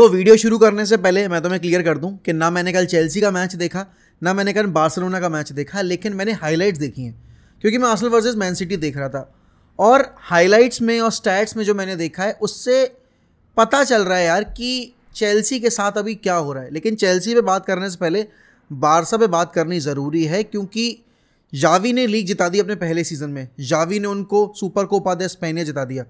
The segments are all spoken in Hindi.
देखो वीडियो शुरू करने से पहले मैं तुम्हें क्लियर कर दूं कि ना मैंने कल चेल्सी का मैच देखा ना मैंने कल बार्सिलोना का मैच देखा लेकिन मैंने हाईलाइट्स देखी हैं क्योंकि मैं आर्सेनल वर्सेस मैन सिटी देख रहा था और हाईलाइट्स में और स्टैट्स में जो मैंने देखा है उससे पता चल रहा है यार कि चेल्सी के साथ अभी क्या हो रहा है लेकिन चेल्सी पे बात करने से पहले बारसा पे बात करनी ज़रूरी है क्योंकि जावी ने लीग जिता दी अपने पहले सीज़न में जावी ने उनको सुपर कोपा दे स्पेनिया जिता दिया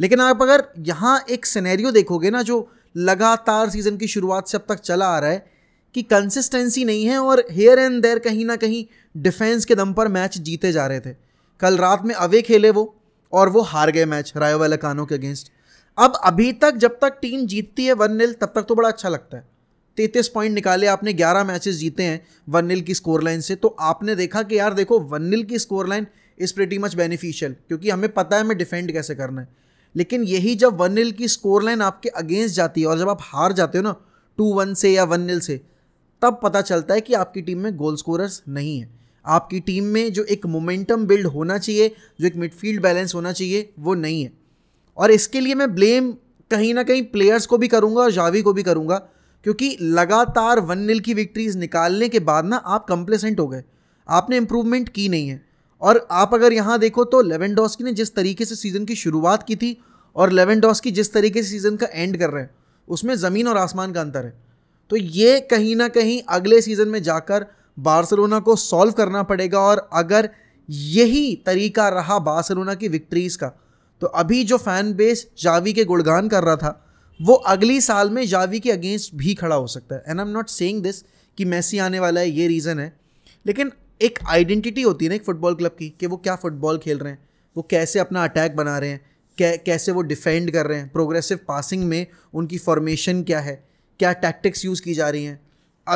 लेकिन आप अगर यहाँ एक सिनेरियो देखोगे ना जो लगातार सीज़न की शुरुआत से अब तक चला आ रहा है कि कंसिस्टेंसी नहीं है और हेयर एंड देयर कहीं ना कहीं डिफेंस के दम पर मैच जीते जा रहे थे कल रात में अवे खेले वो और वो हार गए मैच रायो कानों के अगेंस्ट अब अभी तक जब तक टीम जीतती है वन नील तब तक तो बड़ा अच्छा लगता है तैतीस पॉइंट निकाले आपने ग्यारह मैचेस जीते हैं वन नील की स्कोर लाइन से तो आपने देखा कि यार देखो वन नील की scoreline is pretty much beneficial क्योंकि हमें पता है हमें डिफेंड कैसे करना है लेकिन यही जब वन नील की स्कोर लाइन आपके अगेंस्ट जाती है और जब आप हार जाते हो ना टू वन से या वन नील से तब पता चलता है कि आपकी टीम में गोल स्कोरर्स नहीं है आपकी टीम में जो एक मोमेंटम बिल्ड होना चाहिए जो एक मिडफील्ड बैलेंस होना चाहिए वो नहीं है और इसके लिए मैं ब्लेम कहीं ना कहीं प्लेयर्स को भी करूँगा और जावी को भी करूँगा क्योंकि लगातार वन नील की विक्ट्रीज निकालने के बाद ना आप कंप्लेसेंट हो गए आपने इम्प्रूवमेंट की नहीं है और आप अगर यहाँ देखो तो लेवेंडोस्की ने जिस तरीके से सीज़न की शुरुआत की थी और लेवेंडोस्की जिस तरीके से सीज़न का एंड कर रहे हैं उसमें ज़मीन और आसमान का अंतर है तो ये कहीं ना कहीं अगले सीज़न में जाकर बार्सलोना को सॉल्व करना पड़ेगा और अगर यही तरीका रहा बार्सलोना की विक्ट्रीज़ का तो अभी जो फैन बेस जावी के गुणगान कर रहा था वो अगली साल में जावी के अगेंस्ट भी खड़ा हो सकता है and I am not saying this कि मैसी आने वाला है ये रीज़न है लेकिन एक आइडेंटिटी होती है ना एक फुटबॉल क्लब की कि वो क्या फुटबॉल खेल रहे हैं वो कैसे अपना अटैक बना रहे हैं कै, कैसे वो डिफेंड कर रहे हैं प्रोग्रेसिव पासिंग में उनकी फॉर्मेशन क्या है क्या टैक्टिक्स यूज़ की जा रही हैं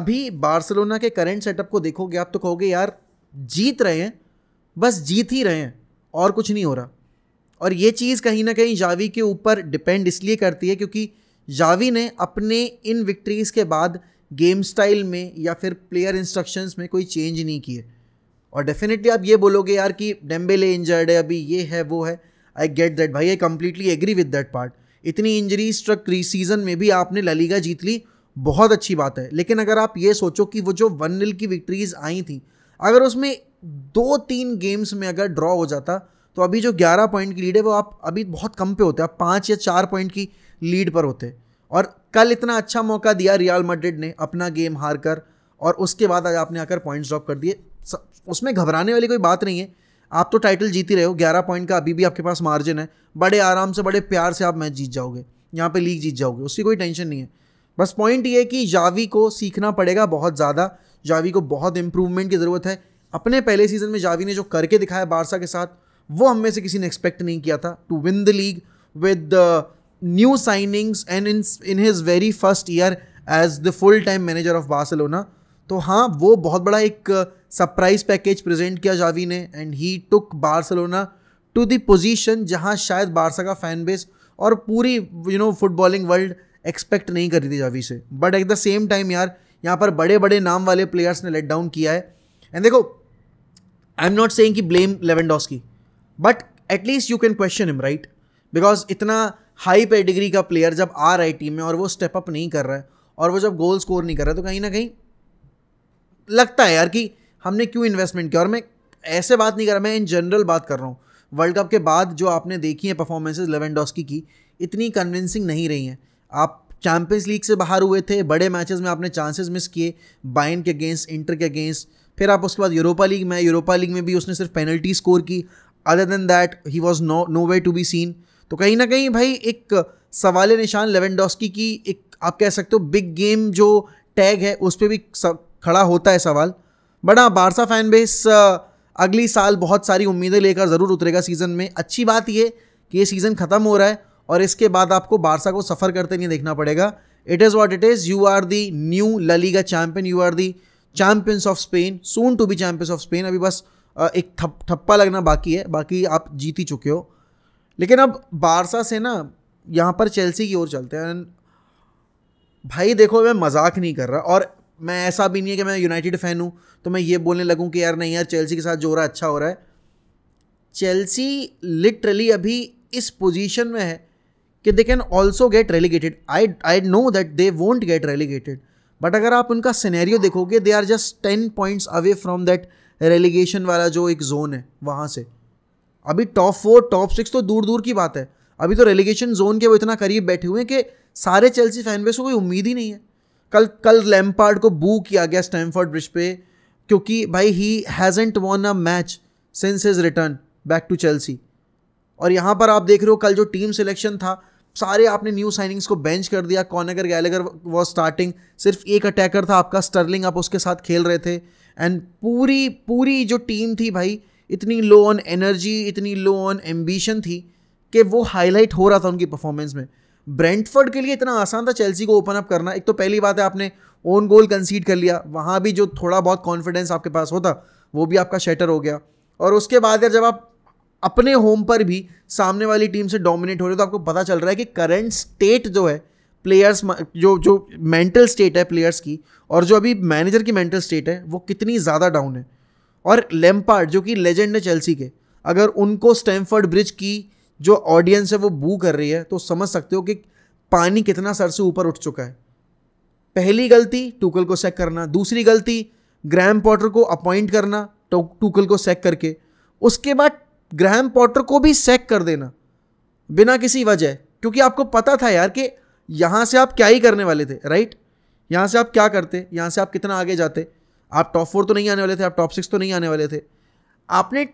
अभी बार्सलोना के करंट सेटअप को देखोगे आप तो कहोगे यार जीत रहे हैं बस जीत ही रहे हैं और कुछ नहीं हो रहा और ये चीज़ कहीं ना कहीं जावी के ऊपर डिपेंड इसलिए करती है क्योंकि जावी ने अपने इन विक्ट्रीज़ के बाद गेम स्टाइल में या फिर प्लेयर इंस्ट्रक्शंस में कोई चेंज नहीं किए और डेफिनेटली आप ये बोलोगे यार कि डेम्बेले इंजर्ड है अभी ये है वो है आई गेट दैट भाई I completely agree with that part इतनी इंजरी स्ट्रक सीजन में भी आपने ललीगा जीत ली बहुत अच्छी बात है लेकिन अगर आप ये सोचो कि वो जो वन नील की विक्ट्रीज आई थी अगर उसमें दो तीन गेम्स में अगर ड्रॉ हो जाता तो अभी जो ग्यारह पॉइंट की लीड है वो आप अभी बहुत कम पे होते आप पाँच या चार पॉइंट की लीड पर होते और कल इतना अच्छा मौका दिया रियल मड्रिड ने अपना गेम हार कर और उसके बाद आज आपने आकर पॉइंट्स ड्रॉप कर दिए उसमें घबराने वाली कोई बात नहीं है आप तो टाइटल जीती रहे हो ग्यारह पॉइंट का अभी भी आपके पास मार्जिन है बड़े आराम से बड़े प्यार से आप मैच जीत जाओगे यहाँ पे लीग जीत जाओगे उसकी कोई टेंशन नहीं है बस पॉइंट ये कि जावी को सीखना पड़ेगा बहुत ज़्यादा जावी को बहुत इम्प्रूवमेंट की ज़रूरत है अपने पहले सीज़न में जावी ने जो करके दिखाया बारसा के साथ वो हम में से किसी ने एक्सपेक्ट नहीं किया था to win the league with new signings and in in his very first year as the full time manager of Barcelona तो हाँ वो बहुत बड़ा एक सरप्राइज पैकेज प्रेजेंट किया जावी ने and he took Barcelona to the position जहाँ शायद बारसा का फैन बेस और पूरी you know footballing world expect नहीं कर रही थी जावी से but at the same time यार यहाँ पर बड़े बड़े नाम वाले प्लेयर्स ने लेट डाउन किया है एंड देखो आई एम नॉट सेइंग कि ब्लेम लेवेंडॉस की but at least you can question him right because इतना हाई पेडिग्री का प्लेयर जब आ रहा है टीम में और वो स्टेप अप नहीं कर रहा है और वो जब गोल स्कोर नहीं कर रहा है तो कहीं ना कहीं लगता है यार कि हमने क्यों इन्वेस्टमेंट किया और मैं ऐसे बात नहीं कर रहा मैं इन जनरल बात कर रहा हूँ वर्ल्ड कप के बाद जो आपने देखी है परफॉर्मेंसेज लेवेंडोस्की की इतनी कन्विंसिंग नहीं रही हैं आप चैम्पियंस लीग से बाहर हुए थे बड़े मैचेस में आपने चांसेस मिस किए बाइन के अगेंस्ट इंटर के अगेंस्ट फिर आप उसके बाद यूरोपा लीग में यूरोपा लीग में भी उसने सिर्फ पेनल्टी स्कोर की other than that he was no no way to be seen तो कहीं ना कहीं भाई एक सवाल निशान लेवेंडोस्की की एक आप कह सकते हो बिग गेम जो टैग है उस पर भी खड़ा होता है सवाल बट हाँ बारसा फैन बेस अगली साल बहुत सारी उम्मीदें लेकर ज़रूर उतरेगा सीज़न में अच्छी बात ये कि ये सीज़न ख़त्म हो रहा है और इसके बाद आपको बारसा को सफ़र करते नहीं देखना पड़ेगा it is what it is you are the new LaLiga champion you are the champions of Spain soon to be champions of Spain अभी बस एक थप थप्पा लगना बाकी है बाकी आप जीत ही चुके हो लेकिन अब बारसा से ना यहाँ पर चेल्सी की ओर चलते हैं भाई देखो मैं मजाक नहीं कर रहा और मैं ऐसा भी नहीं है कि मैं यूनाइटेड फ़ैन हूँ तो मैं ये बोलने लगूँ कि यार नहीं यार चेल्सी के साथ जो हो रहा है अच्छा हो रहा है चेल्सी लिटरली अभी इस पोजीशन में है कि they can also get relegated I I know that they won't get relegated but अगर आप उनका सिनेरियो देखोगे they are just ten points away from that relegation वाला जो एक जोन है वहाँ से अभी टॉप फोर टॉप सिक्स तो दूर दूर की बात है अभी तो रेलिगेशन जोन के वो इतना करीब बैठे हुए हैं कि सारे चेल्सी फैन बेस को कोई उम्मीद ही नहीं है कल कल लैम्पार्ड को बू किया गया स्टैमफर्ड ब्रिज पे क्योंकि भाई he hasn't won a match since his return back to Chelsea और यहाँ पर आप देख रहे हो कल जो टीम सिलेक्शन था सारे आपने न्यू साइनिंग्स को बेंच कर दिया कॉनगर गैलेगर वॉज स्टार्टिंग सिर्फ एक अटैकर था आपका स्टर्लिंग आप उसके साथ खेल रहे थे एंड पूरी पूरी जो टीम थी भाई इतनी लो ऑन एनर्जी इतनी लो ऑन एम्बिशन थी कि वो हाईलाइट हो रहा था उनकी परफॉर्मेंस में ब्रेंटफर्ड के लिए इतना आसान था चेल्सी को ओपन अप करना एक तो पहली बात है आपने ओन गोल कंसीड कर लिया वहाँ भी जो थोड़ा बहुत कॉन्फिडेंस आपके पास होता वो भी आपका शटर हो गया और उसके बाद यार जब आप अपने होम पर भी सामने वाली टीम से डोमिनेट हो रहे हो तो आपको पता चल रहा है कि करंट स्टेट जो है प्लेयर्स जो जो मेंटल स्टेट है प्लेयर्स की और जो अभी मैनेजर की मेंटल स्टेट है वो कितनी ज़्यादा डाउन है और लेम्पार्ड जो कि लेजेंड है चेल्सी के अगर उनको स्टैमफर्ड ब्रिज की जो ऑडियंस है वो बू कर रही है तो समझ सकते हो कि पानी कितना सर से ऊपर उठ चुका है पहली गलती टूकल को सेक करना दूसरी गलती ग्रैम पॉटर को अपॉइंट करना टूकल को सेक करके उसके बाद ग्रैम पॉटर को भी सेक कर देना बिना किसी वजह क्योंकि आपको पता था यार कि यहाँ से आप क्या ही करने वाले थे राइट यहाँ से आप क्या करते यहाँ से आप कितना आगे जाते आप टॉप फोर तो नहीं आने वाले थे आप टॉप सिक्स तो नहीं आने वाले थे आपने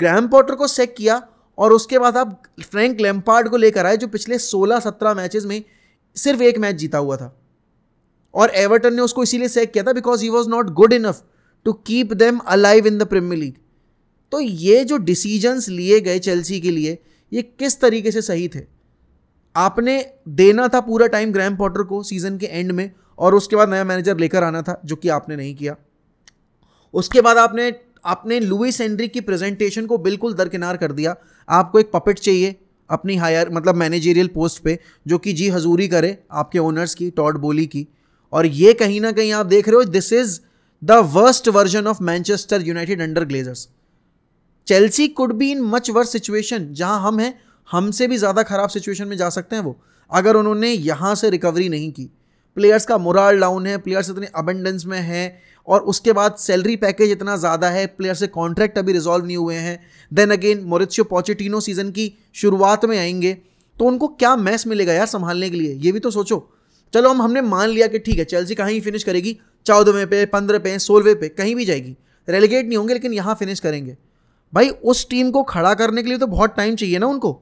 ग्रैम पॉटर को सेक किया और उसके बाद आप फ्रैंक लेम्पार्ड को लेकर आए जो पिछले 16-17 मैचेस में सिर्फ एक मैच जीता हुआ था और एवर्टन ने उसको इसीलिए सेक किया था because he was not good enough to keep them alive in the Premier League तो ये जो डिसीजंस लिए गए चेल्सी के लिए ये किस तरीके से सही थे आपने देना था पूरा टाइम ग्रैम पॉटर को सीजन के एंड में और उसके बाद नया मैनेजर लेकर आना था जो कि आपने नहीं किया उसके बाद आपने आपने लुइस एंड्री की प्रेजेंटेशन को बिल्कुल दरकिनार कर दिया आपको एक पपेट चाहिए अपनी हायर मतलब मैनेजेरियल पोस्ट पे जो कि जी हजूरी करे आपके ओनर्स की टॉड बोली की और ये कहीं ना कहीं आप देख रहे हो this is the worst version of Manchester United under Glazers Chelsea could be in much worse situation जहां हम हैं हमसे भी ज़्यादा खराब सिचुएशन में जा सकते हैं वो अगर उन्होंने यहाँ से रिकवरी नहीं की प्लेयर्स का मोराल डाउन है प्लेयर्स इतने अबेंडेंस में हैं और उसके बाद सैलरी पैकेज इतना ज़्यादा है प्लेयर से कॉन्ट्रैक्ट अभी रिजॉल्व नहीं हुए हैं then again Mauricio Pochettino season की शुरुआत में आएंगे तो उनको क्या मैच मिलेगा यार संभालने के लिए ये भी तो सोचो चलो हम हमने मान लिया कि ठीक है चेल्सी ही फिनिश करेगी चौदहवें पे पंद्रह पे सोलहवें पे कहीं भी जाएगी रेलीगेट नहीं होंगे लेकिन यहाँ फिनिश करेंगे भाई उस टीम को खड़ा करने के लिए तो बहुत टाइम चाहिए ना उनको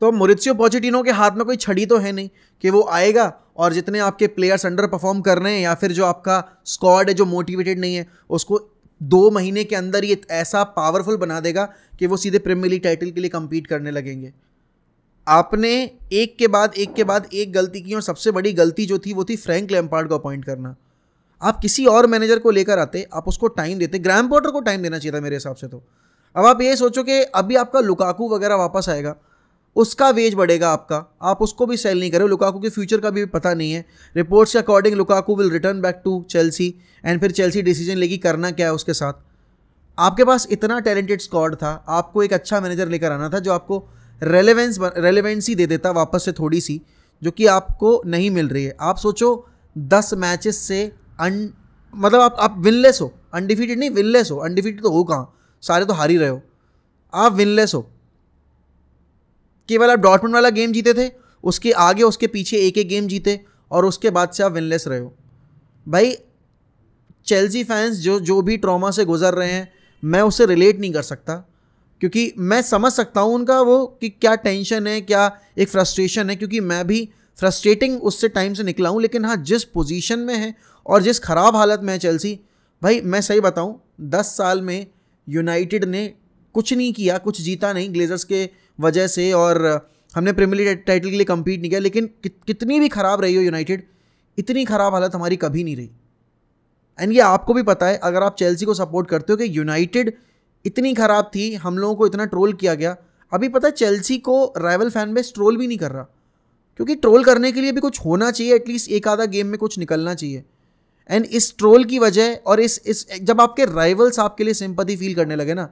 तो मोरिशियो पॉचिटिनो के हाथ में कोई छड़ी तो है नहीं कि वो आएगा और जितने आपके प्लेयर्स अंडर परफॉर्म कर रहे हैं या फिर जो आपका स्क्वाड है जो मोटिवेटेड नहीं है उसको दो महीने के अंदर ये ऐसा पावरफुल बना देगा कि वो सीधे प्रीमियर लीग टाइटल के लिए कम्पीट करने लगेंगे आपने एक के बाद एक के बाद एक गलती की और सबसे बड़ी गलती जो थी वो थी फ्रैंक लैम्पार्ड को अपॉइंट करना आप किसी और मैनेजर को लेकर आते आप उसको टाइम देते ग्राम पॉटर को टाइम देना चाहिए था मेरे हिसाब से तो अब आप ये सोचो कि अभी आपका लुकाकू वगैरह वापस आएगा उसका वेज बढ़ेगा आपका आप उसको भी सेल नहीं करें लुकाकू के फ्यूचर का भी पता नहीं है रिपोर्ट्स के according Lukaku will return back to Chelsea and फिर चेल्सी डिसीजन लेगी करना क्या है उसके साथ आपके पास इतना टैलेंटेड स्कॉड था आपको एक अच्छा मैनेजर लेकर आना था जो आपको रेलेवेंस रेलेवेंसी दे देता वापस से थोड़ी सी जो कि आपको नहीं मिल रही है आप सोचो दस मैचेस से अन मतलब आप आप विनलेस हो अनडिफिटेड नहीं विनलेस हो अनडिफिटेड तो हो कहाँ सारे तो हार ही रहे हो आप विनलेस हो केवल आप डॉटमंड वाला गेम जीते थे उसके आगे उसके पीछे एक एक गेम जीते और उसके बाद से आप विनलेस रहे हो भाई चेल्सी फैंस जो जो भी ट्रॉमा से गुजर रहे हैं मैं उसे रिलेट नहीं कर सकता क्योंकि मैं समझ सकता हूँ उनका वो कि क्या टेंशन है क्या एक फ्रस्ट्रेशन है क्योंकि मैं भी फ्रस्ट्रेटिंग उससे टाइम से निकला हूँ लेकिन हाँ जिस पोजीशन में है और जिस ख़राब हालत में है चेल्सी भाई मैं सही बताऊँ दस साल में यूनाइटेड ने कुछ नहीं किया कुछ जीता नहीं ग्लेजर्स के वजह से और हमने प्रीमियर लीग टाइटल के लिए कम्पीट नहीं किया लेकिन कि, कितनी भी ख़राब रही हो यूनाइटेड इतनी ख़राब हालत हमारी कभी नहीं रही एंड ये आपको भी पता है अगर आप चेल्सी को सपोर्ट करते हो कि यूनाइटेड इतनी ख़राब थी हम लोगों को इतना ट्रोल किया गया अभी पता है चेल्सी को राइवल फैन बेस ट्रोल भी नहीं कर रहा क्योंकि ट्रोल करने के लिए भी कुछ होना चाहिए एटलीस्ट एक आधा गेम में कुछ निकलना चाहिए एंड इस ट्रोल की वजह और इस इस जब आपके राइवल्स आपके लिए सिंपति फील करने लगे ना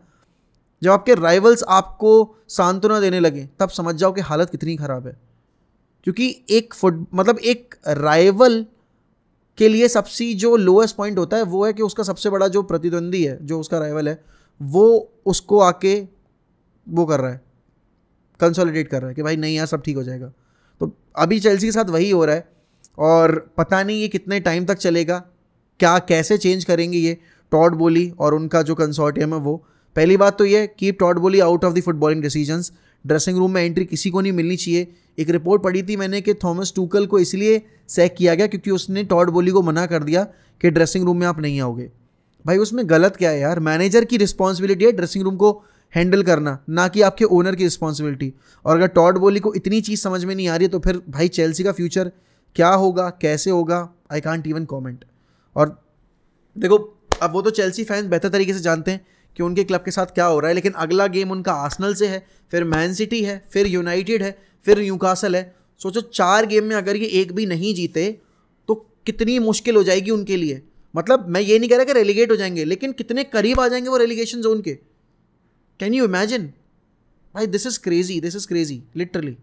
जब आपके राइवल्स आपको सांत्वना देने लगे तब समझ जाओ कि हालत कितनी ख़राब है क्योंकि एक फुट मतलब एक राइवल के लिए सबसे जो लोएस्ट पॉइंट होता है वो है कि उसका सबसे बड़ा जो प्रतिद्वंदी है जो उसका राइवल है वो उसको आके वो कर रहा है कंसोलिडेट कर रहा है कि भाई नहीं यार सब ठीक हो जाएगा तो अभी चेल्सी के साथ वही हो रहा है और पता नहीं ये कितने टाइम तक चलेगा क्या कैसे चेंज करेंगे ये टॉड बोली और उनका जो कंसोर्टियम है वो पहली बात तो ये keep Todd Boehly out of the footballing decision dressing room में एंट्री किसी को नहीं मिलनी चाहिए एक रिपोर्ट पढ़ी थी मैंने कि थॉमस टूकल को इसलिए सैक किया गया क्योंकि उसने टॉट बोली को मना कर दिया कि ड्रेसिंग रूम में आप नहीं आओगे भाई उसमें गलत क्या है यार मैनेजर की रिस्पॉन्सिबिलिटी है ड्रेसिंग रूम को हैंडल करना ना कि आपके ओनर की रिस्पॉन्सिबिलिटी और अगर टॉट बोली को इतनी चीज़ समझ में नहीं आ रही है तो फिर भाई चेल्सी का फ्यूचर क्या होगा कैसे होगा आई कॉन्ट इवन कॉमेंट और देखो अब वो तो चेल्सी फैंस बेहतर तरीके से जानते हैं कि उनके क्लब के साथ क्या हो रहा है लेकिन अगला गेम उनका आसनल से है फिर मैन सिटी है फिर यूनाइटेड है फिर न्यूकासल है सोचो चार गेम में अगर ये एक भी नहीं जीते तो कितनी मुश्किल हो जाएगी उनके लिए मतलब मैं ये नहीं कह रहा कि रेलीगेट हो जाएंगे लेकिन कितने करीब आ जाएंगे वो रेलीगेशन जोन के कैन यू इमेजिन भाई this is crazy this is crazy literally